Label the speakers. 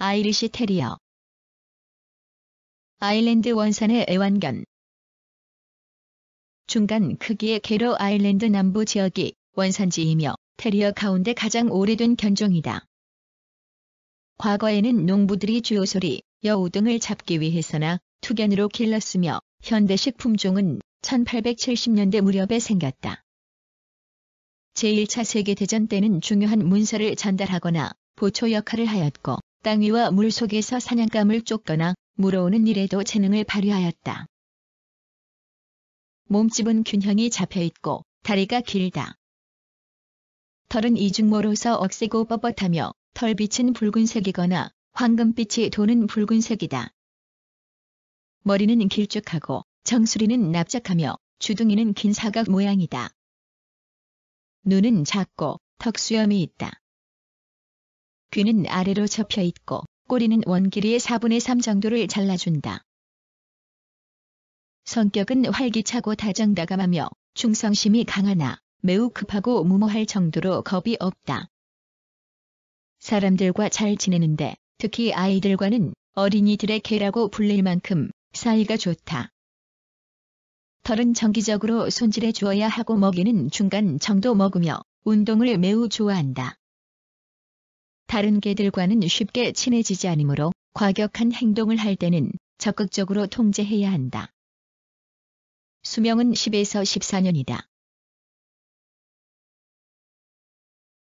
Speaker 1: 아이리시 테리어 아일랜드 원산의 애완견 중간 크기의 개로 아일랜드 남부 지역이 원산지이며 테리어 가운데 가장 오래된 견종이다. 과거에는 농부들이 주요소리, 여우 등을 잡기 위해서나 투견으로 길렀으며 현대식 품종은 1870년대 무렵에 생겼다. 제1차 세계대전 때는 중요한 문서를 전달하거나 보초 역할을 하였고 땅 위와 물 속에서 사냥감을 쫓거나 물어오는 일에도 재능을 발휘하였다. 몸집은 균형이 잡혀 있고 다리가 길다. 털은 이중모로서 억세고 뻣뻣하며 털빛은 붉은색이거나 황금빛이 도는 붉은색이다. 머리는 길쭉하고 정수리는 납작하며 주둥이는 긴 사각 모양이다. 눈은 작고 턱수염이 있다. 귀는 아래로 접혀 있고 꼬리는 원길이의 4분의 3 정도를 잘라준다. 성격은 활기차고 다정다감하며 충성심이 강하나 매우 급하고 무모할 정도로 겁이 없다. 사람들과 잘 지내는데 특히 아이들과는 어린이들의 개라고 불릴 만큼 사이가 좋다. 털은 정기적으로 손질해 주어야 하고 먹이는 중간 정도 먹으며 운동을 매우 좋아한다. 다른 개들과는 쉽게 친해지지 않으므로 과격한 행동을 할 때는 적극적으로 통제해야 한다. 수명은 10에서 14년이다.